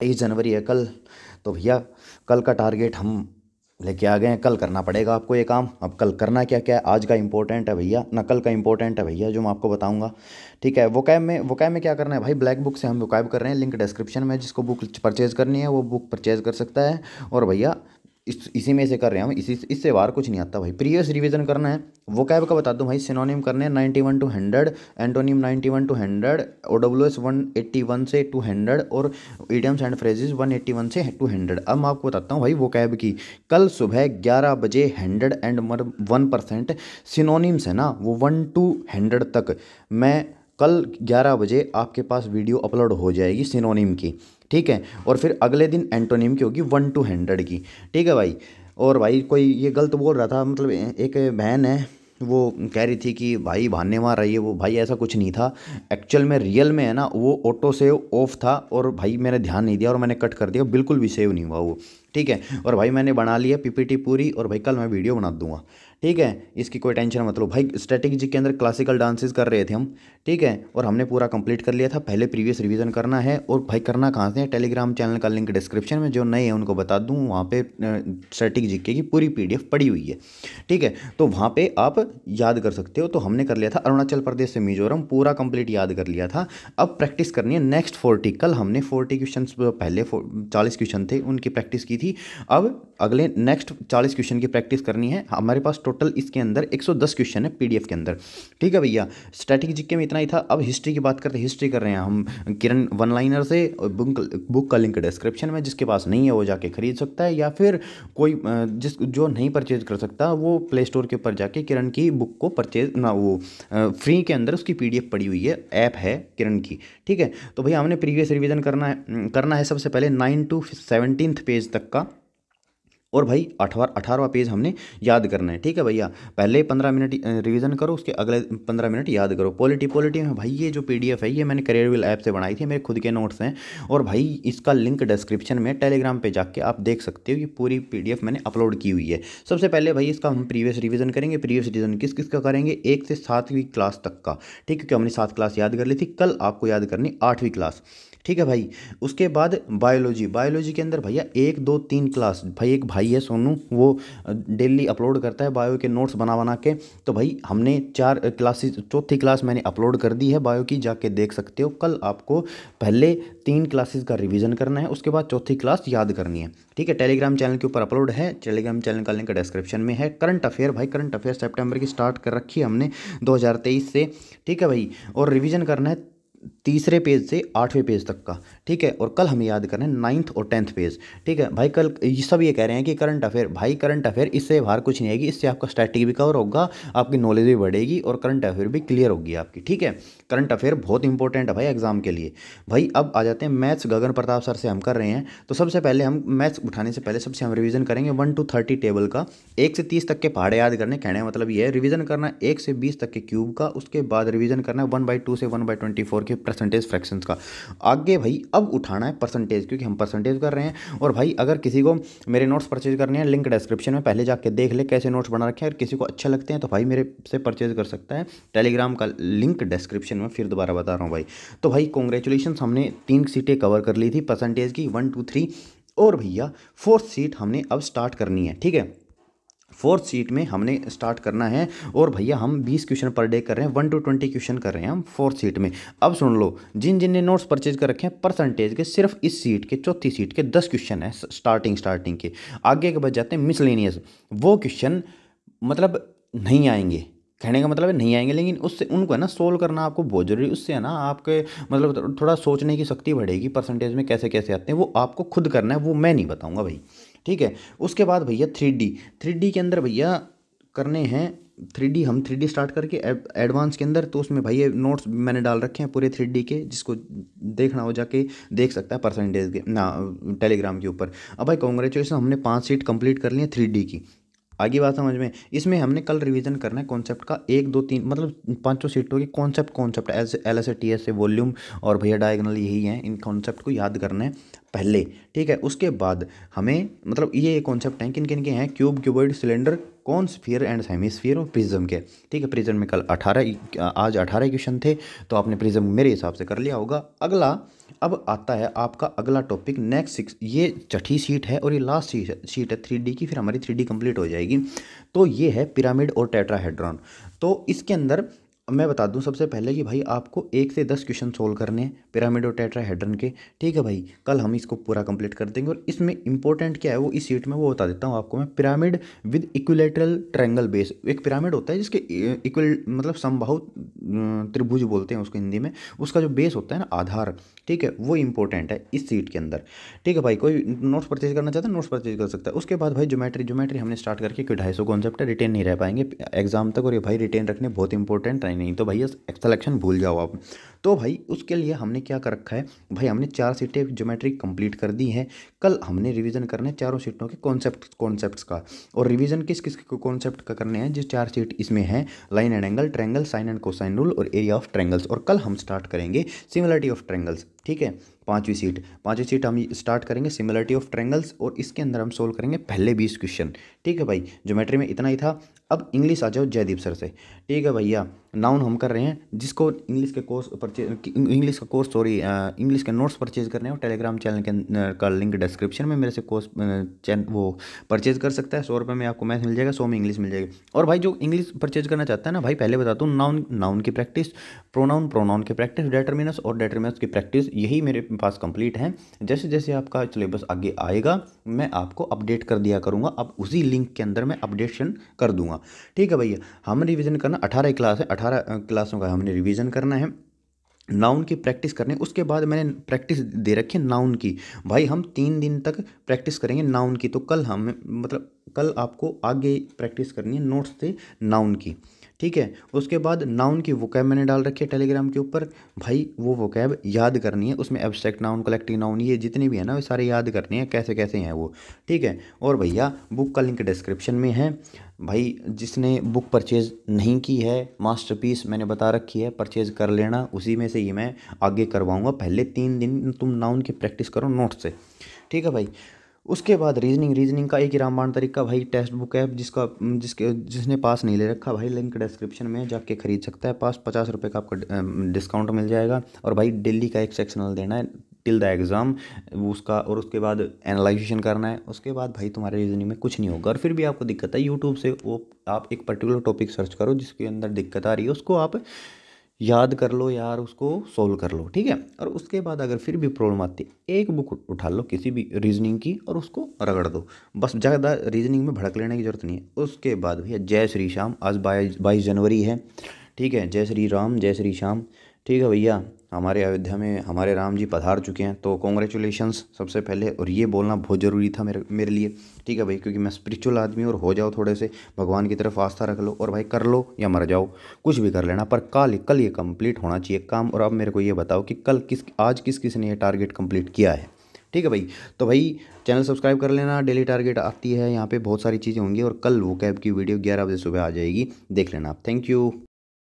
तेईस जनवरी है कल तो भैया कल का टारगेट हम लेके आ गए हैं कल करना पड़ेगा आपको ये काम अब कल करना क्या क्या है आज का इंपॉर्टेंट है भैया ना कल का इंपॉर्टेंट है भैया जो मैं आपको बताऊंगा ठीक है वो कैब में वो कैब में क्या करना है भाई ब्लैक बुक से हम वो कैब कर रहे हैं लिंक डिस्क्रिप्शन में जिसको बुक परचेज़ करनी है वो बुक परचेज़ कर सकता है और भैया इस इसी में से कर रहे हैं हम इसी इससे बार कुछ नहीं आता भाई प्रीवियस रिवीजन करना है वो कैब का बता दूँ भाई सिनोनिम करने हैं ninety one to hundred antonym ninety one to hundred O W S one eighty one से टू हंड्रेड और idioms and phrases one eighty one से टू हंड्रेड अब मैं आपको बताता हूँ भाई वो कैब की कल सुबह ग्यारह बजे hundred and one percent synonyms है ना वो वन टू हंड्रेड तक मैं कल ग्यारह बजे आपके पास वीडियो अपलोड हो जाएगी सिनोनिम की ठीक है और फिर अगले दिन एंटोनियम की होगी वन टू हंड्रेड की ठीक है भाई और भाई कोई ये गलत बोल रहा था मतलब एक बहन है वो कह रही थी कि भाई भाने मार रही है वो भाई ऐसा कुछ नहीं था एक्चुअल में रियल में है ना वो ऑटो सेव ऑफ था और भाई मैंने ध्यान नहीं दिया और मैंने कट कर दिया बिल्कुल भी सेव नहीं हुआ वो ठीक है और भाई मैंने बना लिया पीपीटी पूरी और भाई कल मैं वीडियो बना दूंगा ठीक है इसकी कोई टेंशन मत लो भाई स्ट्रेटेजी के अंदर क्लासिकल डांसेस कर रहे थे हम ठीक है और हमने पूरा कंप्लीट कर लिया था पहले प्रीवियस रिवीजन करना है और भाई करना कहाँ से है टेलीग्राम चैनल का लिंक डिस्क्रिप्शन में जो नए हैं उनको बता दूँ वहाँ पे स्ट्रेटेजी जी की पूरी पी पड़ी हुई है ठीक है तो वहाँ पर आप याद कर सकते हो तो हमने कर लिया था अरुणाचल प्रदेश से मिजोरम पूरा कंप्लीट याद कर लिया था अब प्रैक्टिस करनी है नेक्स्ट फोर्टी कल हमने फोर्टी क्वेश्चन पहले चालीस क्वेश्चन थे उनकी प्रैक्टिस की थी अब अगले नेक्स्ट चालीस क्वेश्चन की प्रैक्टिस करनी है हमारे पास टोटल इसके अंदर एक सौ दस क्वेश्चन है पीडीएफ के अंदर ठीक है भैया स्टैटिक जिक्के में इतना ही था अब हिस्ट्री की बात करते हिस्ट्री कर रहे हैं हम किरण वन लाइनर से बुक बुक का लिंक डिस्क्रिप्शन में जिसके पास नहीं है वो जाके खरीद सकता है या फिर कोई जिस जो नहीं परचेज कर सकता वो प्ले स्टोर के ऊपर जाके किरण की बुक को परचेज ना वो फ्री के अंदर उसकी पी पड़ी हुई है ऐप है किरण की ठीक है तो भैया हमने प्रीवियस रिविज़न करना है करना है सबसे पहले नाइन टू सेवनटीन पेज तक का और भाई अठवा अठारहवा पेज हमने याद करना है ठीक है भैया पहले पंद्रह मिनट रिवीजन करो उसके अगले पंद्रह मिनट याद करो पॉलिटी पॉलिटी में भाई ये जो पीडीएफ है ये मैंने करियर विल ऐप से बनाई थी मेरे खुद के नोट्स हैं और भाई इसका लिंक डिस्क्रिप्शन में टेलीग्राम पर जाके आप देख सकते हो ये पूरी पी मैंने अपलोड की हुई है सबसे पहले भाई इसका हम प्रीवियस रिविज़न करेंगे प्रीवियस रिविज़न किस किस का करेंगे एक से सातवीं क्लास तक का ठीक है क्योंकि हमने सात क्लास याद कर ली थी कल आपको याद करनी आठवीं क्लास ठीक है भाई उसके बाद बायोलॉजी बायोलॉजी के अंदर भैया एक दो तीन क्लास भाई एक भाई भाई है सोनू वो डेली अपलोड करता है बायो के नोट्स बना बना के तो भाई हमने चार क्लासेस चौथी क्लास मैंने अपलोड कर दी है बायो की जाके देख सकते हो कल आपको पहले तीन क्लासेस का रिवीजन करना है उसके बाद चौथी क्लास याद करनी है ठीक है टेलीग्राम चैनल के ऊपर अपलोड है टेलीग्राम चैनल का लिंक डिस्क्रिप्शन में है करंट अफेयर भाई करंट अफेयर सेप्टेम्बर की स्टार्ट कर रखी है हमने दो से ठीक है भाई और रिविज़न करना है तीसरे पेज से आठवें पेज तक का ठीक है और कल हम याद रहे हैं नाइन्थ और टेंथ पेज ठीक है भाई कल ये सब ये कह रहे हैं कि करंट अफेयर भाई करंट अफेयर इससे बाहर कुछ नहीं आएगी इससे आपका स्ट्रैटिक भी कवर होगा आपकी नॉलेज भी बढ़ेगी और करंट अफेयर भी क्लियर होगी आपकी ठीक है करंट अफेयर बहुत इंपॉर्टेंट है भाई एग्जाम के लिए भाई अब आ जाते हैं मैथ्स गगन प्रताप सर से हम कर रहे हैं तो सबसे पहले हम मैथ्स उठाने से पहले सबसे हम रिविजन करेंगे वन टू थर्टी टेबल का एक से तीस तक के पहाड़े याद करने कहने मतलब ये है रिविजन करना एक से बीस तक के क्यूब का उसके बाद रिविजन करना वन बाई टू से वन बाई ट्वेंटी फोर क्योंकि परसेंटेज फ्रैक्शंस का आगे भाई अब उठाना है परसेंटेज क्योंकि हम परसेंटेज कर रहे हैं और भाई अगर किसी को मेरे नोट्स परचेज करने हैं लिंक डिस्क्रिप्शन में पहले जाके देख ले कैसे नोट्स बना रखे हैं और किसी को अच्छे लगते हैं तो भाई मेरे से परचेज कर सकता है टेलीग्राम का लिंक डिस्क्रिप्शन में फिर दोबारा बता रहा हूँ भाई तो भाई कॉन्ग्रेचुलेशन हमने तीन सीटें कवर कर ली थी परसेंटेज की वन टू थ्री और भैया फोर्थ सीट हमने अब स्टार्ट करनी है ठीक है फोर्थ सीट में हमने स्टार्ट करना है और भैया हम बीस क्वेश्चन पर डे कर रहे हैं वन टू ट्वेंटी क्वेश्चन कर रहे हैं हम फोर्थ सीट में अब सुन लो जिन जिन ने नोट्स परचेज कर रखे हैं परसेंटेज के सिर्फ इस सीट के चौथी सीट के दस क्वेश्चन हैं स्टार्टिंग स्टार्टिंग के आगे के बच जाते हैं मिसलेनियस वो क्वेश्चन मतलब नहीं आएंगे कहने का मतलब है नहीं आएंगे लेकिन उससे उनको है ना सोल्व करना आपको बहुत जरूरी उससे है ना आपके मतलब थोड़ा सोचने की शक्ति बढ़ेगी परसेंटेज में कैसे कैसे आते हैं वो आपको खुद करना है वो मैं नहीं बताऊंगा भाई ठीक है उसके बाद भैया थ्री डी थ्री डी के अंदर भैया करने हैं थ्री डी हम थ्री डी स्टार्ट करके एडवांस के अंदर तो उसमें भैया नोट्स मैंने डाल रखे हैं पूरे थ्री डी के जिसको देखना हो जाके देख सकता है परसेंटेज के ना टेलीग्राम के ऊपर अब भाई कॉन्ग्रेचुलेसन हमने पाँच सीट कंप्लीट कर ली है थ्री डी की आगे बात समझ में इसमें हमने कल रिवीजन करना है कॉन्सेप्ट का एक दो तीन मतलब पांचों सीटों के concept concept S L S T S A volume और भैया डायगनल यही है इन कॉन्सेप्ट को याद करना है पहले ठीक है उसके बाद हमें मतलब ये कॉन्सेप्ट हैं किन किन के हैं क्यूब क्यूबॉइड सिलेंडर कौन स्फीयर एंड सेमीस्फीयर और प्रिज्म के ठीक है प्रिज्म में कल अठारह आज अठारह क्वेश्चन थे तो आपने प्रिज्म मेरे हिसाब से कर लिया होगा अगला अब आता है आपका अगला टॉपिक नेक्स्ट सिक्स ये छठी सीट है और ये लास्ट सीट है थ्री की फिर हमारी थ्री कंप्लीट हो जाएगी तो ये है पिरामिड और टेट्राहेड्रॉन तो इसके अंदर मैं बता दूं सबसे पहले कि भाई आपको एक से दस क्वेश्चन सोल्व करने हैं पिरामिड और टेट्राहेड्रन के ठीक है भाई कल हम इसको पूरा कंप्लीट कर देंगे और इसमें इंपॉर्टेंट क्या है वो इस सीट में वो बता देता हूँ आपको मैं pyramid with equilateral triangle base एक पिरामिड होता है जिसके इक्वल मतलब समबाहु त्रिभुज बोलते हैं उसको हिंदी में उसका जो बेस होता है ना आधार ठीक है वो इंपॉर्टेंट है इस सीट के अंदर ठीक है भाई कोई नोट्स परचेज करना चाहता है नोट्स परचेज कर सकता है उसके बाद भाई ज्योमेट्री ज्योमेट्री हमने स्टार्ट करके क्योंकि ढाई सौ कॉन्सेप्ट है रिटेन नहीं रह पाएंगे एग्जाम तक और ये भाई रिटेन रखने बहुत इंपॉर्टेंट रहेंगे नहीं तो भाई सलेक्शन भूल जाओ आप तो भाई उसके लिए हमने क्या कर रखा है भाई हमने चार सीटें ज्योमेट्री कंप्लीट कर दी हैं कल हमने रिवीजन करना है चारों सीटों के कॉन्सेप्ट कॉन्सेप्ट्स का और रिवीजन किस किस कॉन्सेप्ट का करने हैं जो चार सीट इसमें हैं line and angle triangle sine and cosine rule और एरिया ऑफ ट्रैंगल्स और कल हम स्टार्ट करेंगे सिमिलरिटी ऑफ ट्रैंगल्स ठीक है पाँचवीं सीट पांचवी सीट हम स्टार्ट करेंगे सिमिलरिटी ऑफ ट्रैंगल्स और इसके अंदर हम सोल्व करेंगे पहले बीस क्वेश्चन ठीक है भाई ज्योमेट्री में इतना ही था अब इंग्लिश आ जाओ जयदीप सर से ठीक है भैया नाउन हम कर रहे हैं जिसको इंग्लिश के कोर्स परचेज इंग्लिश का कोर्स सॉरी इंग्लिश के नोट्स परचेज कर रहे हो टेलीग्राम चैनल के का लिंक डिस्क्रिप्शन में मेरे से कोर्स चैन वो परचेज कर सकता है सौ रुपये में आपको मैथ मिल जाएगा सौ में इंग्लिश मिल जाएगी और भाई जो इंग्लिश परचेज करना चाहता है ना भाई पहले बता दूँ नाउन नाउन की प्रैक्टिस प्रोनाउन प्रोनाउन की प्रैक्टिस डेटरमिनस और डेटरमिनस की प्रैक्टिस यही मेरे पास कंप्लीट है जैसे जैसे आपका सिलेबस आगे आएगा मैं आपको अपडेट कर दिया करूँगा अब उसी लिंक के अंदर मैं अपडेशन कर दूँगा हाँ ठीक है भैया हम रिविज़न करना अठारह क्लास है अठारह क्लासों का हमने रिविज़न करना है नाउन की प्रैक्टिस करने उसके बाद मैंने प्रैक्टिस दे रखी है नाउन की भाई हम तीन दिन तक प्रैक्टिस करेंगे नाउन की तो कल हम मतलब कल आपको आगे प्रैक्टिस करनी है नोट्स से नाउन की ठीक है उसके बाद नाउन की वोकैब मैंने डाल रखी है टेलीग्राम के ऊपर भाई वो वोकैब याद करनी है उसमें एब्स्ट्रैक्ट नाउन कलेक्टिव नाउन ये जितने भी है ना वो सारे याद करने हैं कैसे कैसे हैं वो ठीक है और भैया बुक का लिंक डिस्क्रिप्शन में है भाई जिसने बुक परचेज़ नहीं की है मास्टरपीस मैंने बता रखी है परचेज़ कर लेना उसी में से ही मैं आगे करवाऊँगा पहले तीन दिन तुम नाउन की प्रैक्टिस करो नोट से ठीक है भाई उसके बाद रीजनिंग रीजनिंग का एक ही रामबाण तरीका भाई टेक्स्ट बुक है जिसका जिसके जिसने पास नहीं ले रखा भाई लिंक डिस्क्रिप्शन में जाके खरीद सकता है पास पचास रुपये का आपका डिस्काउंट मिल जाएगा और भाई डेली का एक सेक्शनल देना है टिल द एग्ज़ाम उसका और उसके बाद एनालाइजेशन करना है उसके बाद भाई तुम्हारे रीजनिंग में कुछ नहीं होगा और फिर भी आपको दिक्कत है यूट्यूब से वो आप एक पर्टिकुलर टॉपिक सर्च करो जिसके अंदर दिक्कत आ रही है उसको आप याद कर लो यार उसको सोल्व कर लो ठीक है और उसके बाद अगर फिर भी प्रॉब्लम आती है एक बुक उठा लो किसी भी रीजनिंग की और उसको रगड़ दो बस ज़्यादा रीजनिंग में भड़क लेने की ज़रूरत नहीं है उसके बाद भैया जय श्री श्याम आज बाईस बाईस जनवरी है ठीक है जय श्री राम जय श्री श्याम ठीक है भैया हमारे अयोध्या में हमारे राम जी पधार चुके हैं तो कॉन्ग्रेचुलेशंस सबसे पहले और ये बोलना बहुत ज़रूरी था मेरे मेरे लिए ठीक है भाई क्योंकि मैं स्पिरिचुअल आदमी और हो जाओ थोड़े से भगवान की तरफ आस्था रख लो और भाई कर लो या मर जाओ कुछ भी कर लेना पर कल कल ये कंप्लीट होना चाहिए काम और अब मेरे को ये बताओ कि कल किस आज किस किसी ने ये टारगेट कम्प्लीट किया है ठीक है भाई तो भाई चैनल सब्सक्राइब कर लेना डेली टारगेट आती है यहाँ पे बहुत सारी चीज़ें होंगी और कल वो कैब की वीडियो ग्यारह बजे सुबह आ जाएगी देख लेना आप थैंक यू